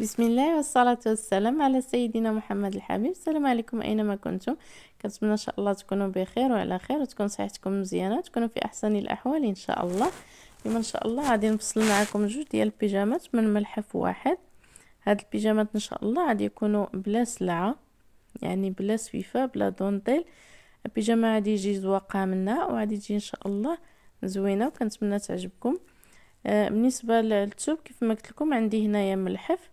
بسم الله والصلاة والسلام على سيدنا محمد الحبيب السلام عليكم أينما كنتم كنتمنى إن شاء الله تكونوا بخير وعلى خير وتكون صحتكم مزيانة وتكونوا في أحسن الأحوال إن شاء الله اليوم إن شاء الله غادي نفصل معكم جوج ديال البيجامات من ملحف واحد هاد البيجامات إن شاء الله غادي يكونوا بلا سلعة يعني بلا سويفة بلا دونتيل البيجامة غادي يجي زواقها منها وغادي تجي إن شاء الله زوينة وكنتمنى تعجبكم آه، بالنسبة للتوب كيف ما قلت لكم عندي هنايا ملحف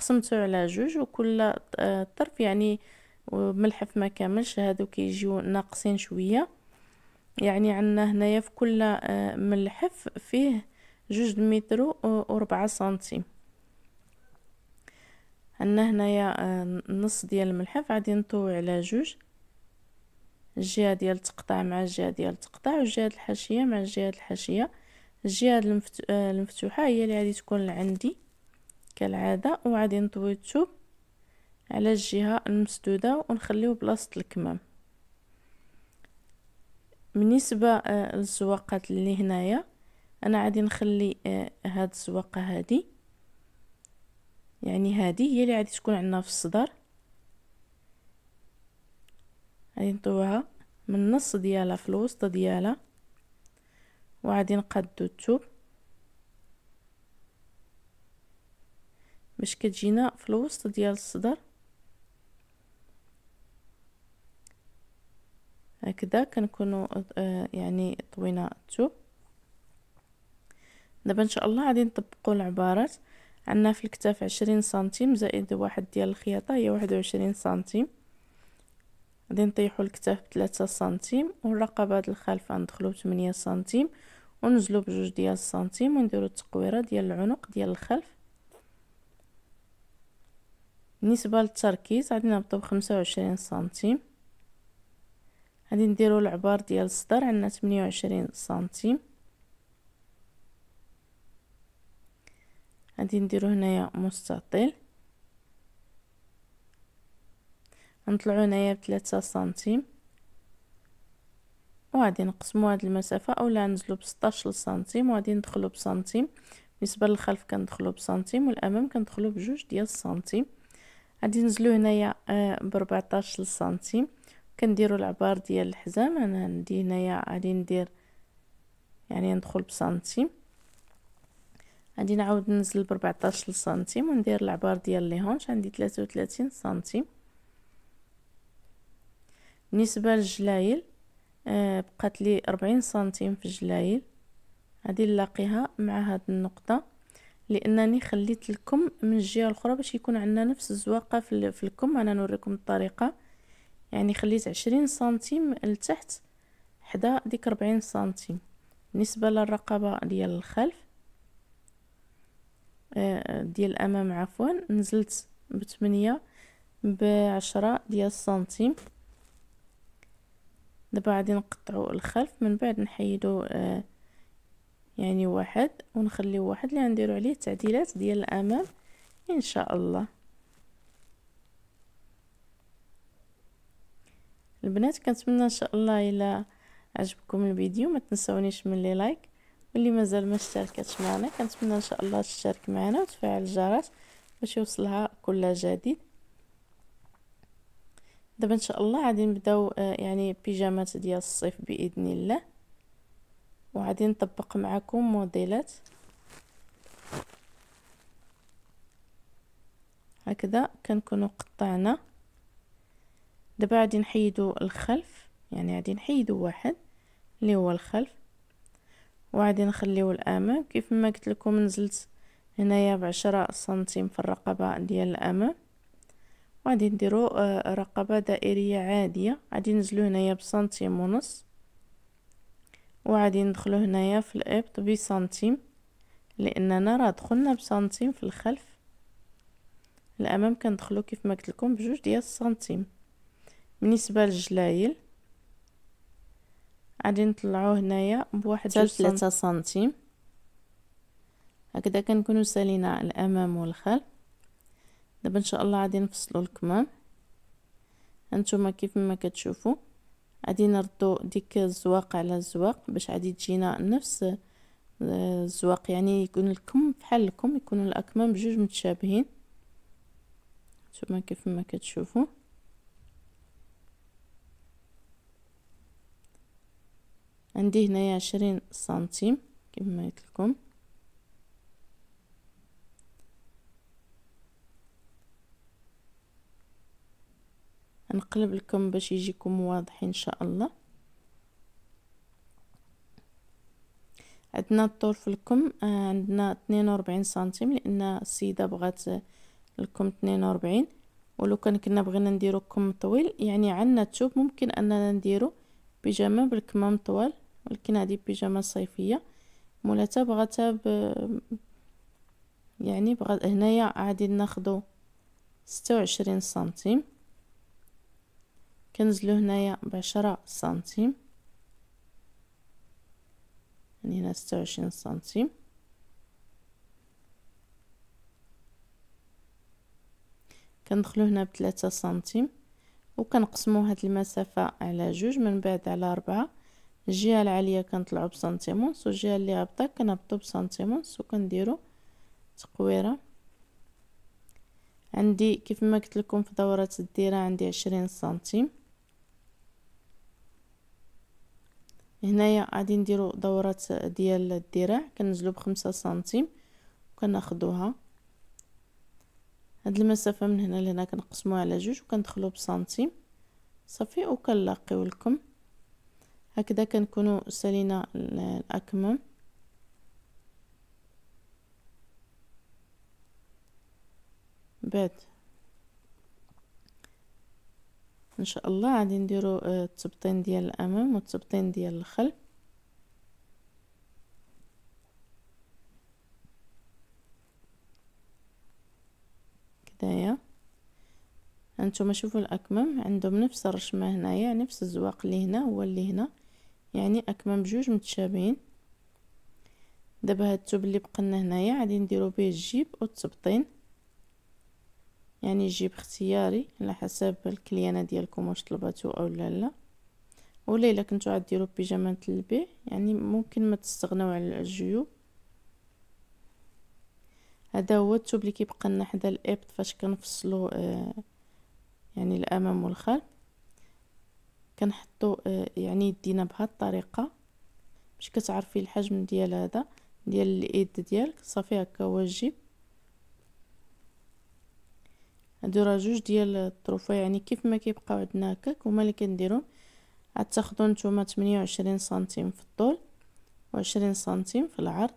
قسمته على جوج وكل آه، طرف يعني ملحف ما كاملش هادو كيجيو ناقصين شويه يعني عندنا هنايا في كل آه، ملحف فيه جوج متر وربعة سنتيم عندنا هنايا آه، نص ديال الملحف غادي نطوي على جوج الجهه ديال التقطاع مع الجهه ديال التقطاع والجهه الحاشيه مع الجهه الحاشيه الجهه المفتوحه هي اللي غادي تكون عندي كالعادة وغادي نطوي التوب على الجهة المسدودة ونخليه بلاصة الكمام بالنسبة آه، للزواقات اللي هنايا انا غادي نخلي آه، هاد الزواقة هادي يعني هادي هي اللي غادي تكون عندنا في الصدر غادي نطويها من النص ديالها في الوسط ديالها وغادي نقادو التوب باش كتجينا في الوسط ديال الصدر هكذا كنكونوا آه، يعني طوينا الثوب دابا ان شاء الله غادي نطبقوا العبارات عندنا في الكتاف عشرين سنتيم زائد واحد ديال الخياطه هي واحد وعشرين سنتيم غادي نطيحوا الكتاف بتلاتة سنتيم والرقبه الخلف غندخلو بتمنية سنتيم ونزلو بجوج ديال السنتيم ونديرو التقويره ديال العنق ديال الخلف بالنسبة للتركيز غادي نهبطو بخمسة 25 سنتيم غادي نديرو العبار ديال الصدر عندنا تمنية سنتيم غادي نديرو هنايا مستطيل نطلعو هنايا 3 سنتيم وغادي نقسمو هاد المسافة اولا نزلو 16 سنتيم وغادي ندخلو بسنتيم بالنسبة للخلف كندخلو بسنتيم والامام كندخلو بجوج ديال السنتيم غادي نزلو هنايا 14 آه، سنتيم كنديرو العبار ديال الحزام انا عندي هنايا غادي ندير يعني ندخل بسنتيم غادي نعاود ننزل 14 سنتيم وندير العبار ديال لي هونش عندي تلاتة سنتيم بالنسبه للجلايل آه، بقات لي 40 سنتيم في الجلايل غادي نلاقيها مع هاد النقطه لانني خليت الكم من الجهه الاخرى باش يكون عندنا نفس الزواقه في, في الكم انا نوريكم الطريقه يعني خليت عشرين سنتيم لتحت حدا ديك ربعين سنتيم بالنسبه للرقبه ديال الخلف آه، آه، ديال الامام عفوا نزلت ب بعشرة ديال السنتيم دابا غادي نقطعو الخلف من بعد نحيدو آه يعني واحد ونخليو واحد اللي غنديروا عليه التعديلات ديال الامام ان شاء الله البنات كنتمنى ان شاء الله الى عجبكم الفيديو ما تنسونيش من لي لايك واللي مازال ما اشتركتش معنا كنتمنى ان شاء الله تشترك معنا وتفعل الجرس باش يوصلها كل جديد دابا ان شاء الله غادي نبداو آه، يعني بيجامات ديال الصيف باذن الله وغادي نطبق معكم موديلات هكذا كنكونوا قطعنا دابا غادي نحيدو الخلف يعني غادي نحيدو واحد اللي هو الخلف وغادي نخليو الامام كيف ما قلت لكم نزلت هنايا بعشرة سنتيم في الرقبه ديال الامام وغادي نديرو آه، رقبه دائريه عاديه غادي نزلو هنايا بسنتيم ونص وعادي ندخلو هنايا في الابط بسنتيم لاننا راه دخلنا بسنتيم في الخلف الامام كندخلو كيف ما قلت لكم بجوج ديال السنتيم بالنسبه للجلايل غادي نطلعوه هنايا بواحد جوج ثلاثة سنتيم هكذا كنكونوا سالينا الامام والخلف دابا ان شاء الله غادي نفصلوا الكمام انتما كيف ما كتشوفوا غادي نردو ديك الزواق على الزواق باش غادي تجينا نفس آه، الزواق يعني يكون الكم بحال الكم يكونوا الاكمام بجوج متشابهين نتوما كيف ما كتشوفوا عندي هنايا عشرين سنتيم كما قلت لكم نقلب لكم باش يجيكم واضح ان شاء الله عندنا الطول في الكم آه، عندنا 42 سنتيم لان السيده بغات الكم 42 ولو كان كنا بغينا نديرو كم طويل يعني عندنا التوب ممكن اننا نديرو بيجامه بالكمام طوال ولكن هذه بيجامه صيفيه مولاتها بغاتها ب يعني بغات هنايا عادي ناخدو 26 سنتيم كنزلو هنايا بعشرة سنتيم يعني هنا ستة وعشرين سنتيم كندخلو هنا بثلاثة سنتيم وكنقسمو هاد المسافة على جوج من بعد على ربعة الجهة العالية كنطلعو بسنتيم ونص والجهة اللي هابطة كنهبطو بسنتيم ونص وكنديرو تقويرة عندي كيف ما قلت لكم في دورة الديرة عندي عشرين سنتيم هنايا غادي نديرو دورات ديال الذراع كنزلو بخمسة سنتيم وكناخدوها هاد المسافه من هنا لهنا كنقسموها على جوج وكندخلو بسنتيم صافي وكنلاقيو لكم هكذا كنكونو سالينا الاكمام بعد ان شاء الله غادي نديرو آه، التبطين ديال الامام والتبطين ديال الخلف كدايا هانتوما شوفوا الاكمام عندهم نفس الرشمه هنايا نفس الزواق اللي هنا هو اللي هنا يعني اكمام بجوج متشابهين دابا هاد التوب اللي بقى لنا هنايا غادي نديرو به الجيب والتبطين يعني جيب اختياري على حسب الكليانة ديالكم واش طلباتو او لا لا ولا الا كنتو عاد ديرو بيجامه يعني ممكن ما تستغناو على الجيوب هذا هو الثوب اللي كيبقى لنا حدا الابط فاش كنفصلو آه يعني الامام والخلف كنحطو آه يعني يدينا بهاد الطريقه باش كتعرفي الحجم ديال هذا ديال اليد ديالك صافي هكا واجب هادو راه جوج ديال الطروفه يعني كيف ما كيبقاو عندنا هكاك هما اللي كنديرو عاد تاخذوا نتوما 28 سنتيم في الطول و20 سنتيم في العرض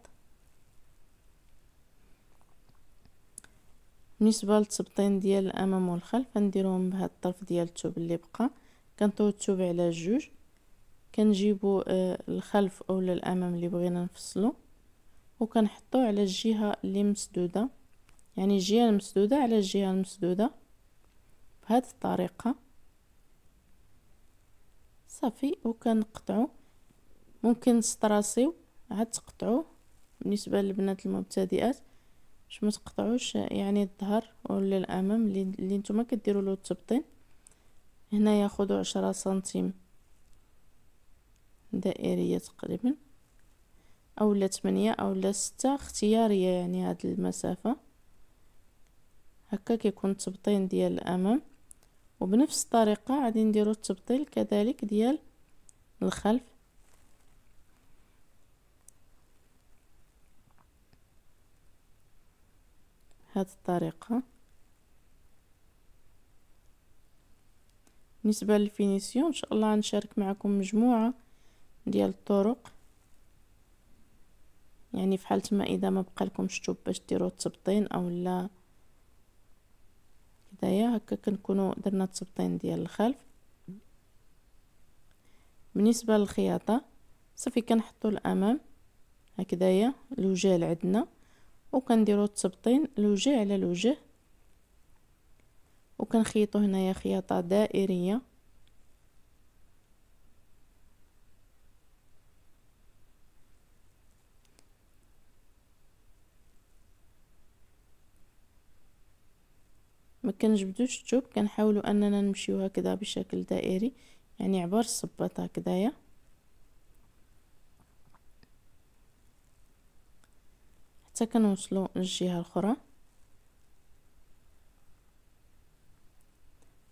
بالنسبه للتبطين ديال الامام والخلف غنديروهم بهذا الطرف ديال الثوب اللي بقى كنطوي الثوب على جوج كنجيبو آه، الخلف اولا الامام اللي بغينا نفصلو وكنحطوه على الجهه اللي مسدوده يعني الجهة المسدودة على الجهة المسدودة بهذه الطريقة صافي وكنقطعو ممكن نستراسيو عاد تقطعوه بالنسبة للبنات المبتدئات باش ما تقطعوش يعني الظهر ولا الامام اللي, نتوما كديروا له التبطين هنا ياخذوا عشرة سنتيم دائرية تقريبا او لا 8 او لا 6 اختيارية يعني هاد المسافة هكا كيكون التبطين ديال الامام وبنفس الطريقة غادي نديرو التبطيل كذلك ديال الخلف هاد الطريقة بالنسبة للفينيسيون ان شاء الله غنشارك معكم مجموعة ديال الطرق يعني فحال تما اذا ما بقى لكمش باش ديروا التبطين او لا حدايا هكا كنكونو درنا التبطين ديال الخلف بالنسبه للخياطه صافي كنحطو الامام هكذايا الوجه عندنا وكنديروا التبطين الوجه على الوجه وكنخيطوا هنايا خياطه دائريه كنجبدوش الثوب كنحاولو اننا نمشيو هكذا بشكل دائري يعني عبر الصباط هكذايا حتى كنوصلو للجهه الاخرى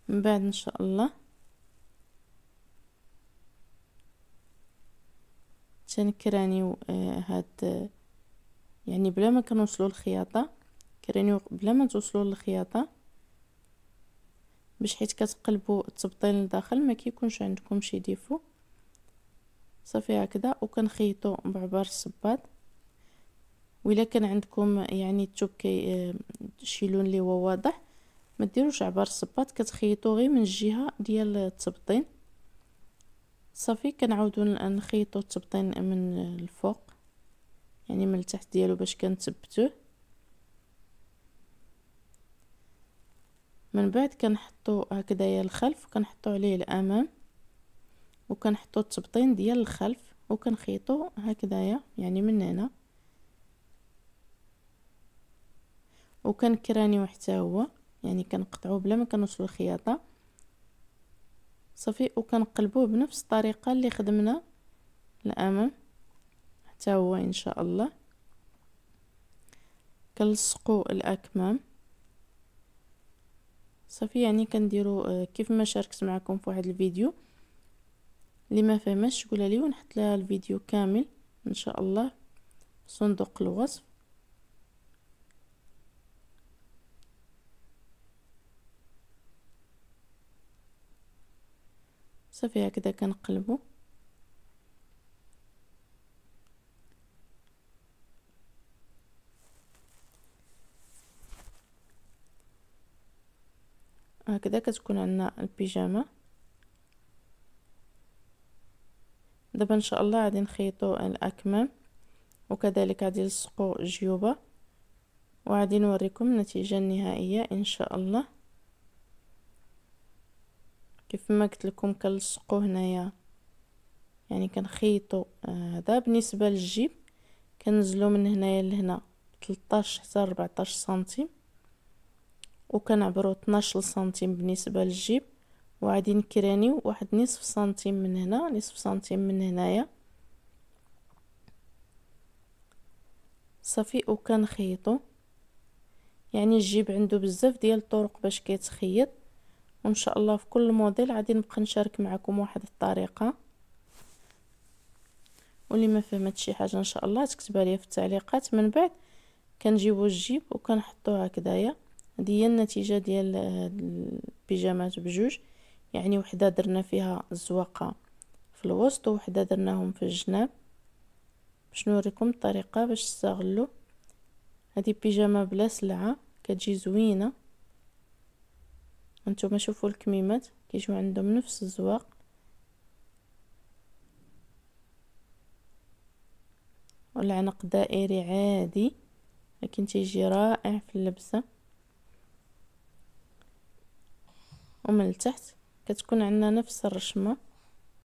من بعد ان شاء الله تنكرانيو آه هاد يعني بلا ما كنوصلو للخياطه كرانيو بلا ما توصلو للخياطه باش حيت كتقلبوا التبطين لداخل ما كيكونش عندكم شي ديفو صافي هكذا وكنخيطوا بعبار الصباط وإلا كان عندكم يعني الثوب كي آه، شي لون اللي هو واضح ما ديروش عبار الصباط كتخيطوا غير من الجهه ديال التبطين صافي كنعاودو نخيطو التبطين من الفوق يعني من التحت ديالو باش كنثبتوه من بعد كنحطو هكذايا الخلف وكنحطو عليه الامام وكنحطو التبطين ديال الخلف وكنخيطو هكذايا يعني من هنا وكنكرانيو حتى هو يعني كنقطعو بلا ما كنوصلو الخياطه صافي وكنقلبوه بنفس الطريقه اللي خدمنا الامام حتى هو ان شاء الله كنلصقو الاكمام صافي يعني كنديرو آه، كيف ما شاركت معكم في واحد الفيديو اللي ما فهمش قولها لي ونحط لها الفيديو كامل ان شاء الله في صندوق الوصف صافي هكذا كنقلبو هكذا كتكون عندنا البيجامه دابا ان شاء الله غادي نخيطو الاكمام وكذلك غادي نلصقو الجيوبه وغادي نوريكم النتيجه النهائيه ان شاء الله كيف ما قلت لكم كنلصقو هنايا يعني كنخيطو آه، هذا آه بالنسبه للجيب كنزلو من هنايا لهنا 13 حتى 14 سنتيم وكنعبرو 12 سنتيم بالنسبه للجيب وغادي نكرانيو واحد نصف سنتيم من هنا نصف سنتيم من هنايا صافي وكنخيطو يعني الجيب عنده بزاف ديال الطرق باش كيتخيط وان شاء الله في كل موديل غادي نبقى نشارك معكم واحد الطريقه واللي ما فهمت شي حاجه ان شاء الله تكتبها لي في التعليقات من بعد كنجيبو الجيب وكنحطوه هكذايا هذه هي النتيجه ديال هاد البيجامات بجوج يعني وحده درنا فيها الزواقه في الوسط وحده درناهم في الجناب باش نوريكم الطريقه باش تستغلوا هذه بيجامه بلا سلعه كتجي زوينه انتم شوفوا الكميمات كيجيو عندهم نفس الزواق والعنق دائري عادي لكن تيجي رائع في اللبسه ومن التحت كتكون عندنا نفس الرشمة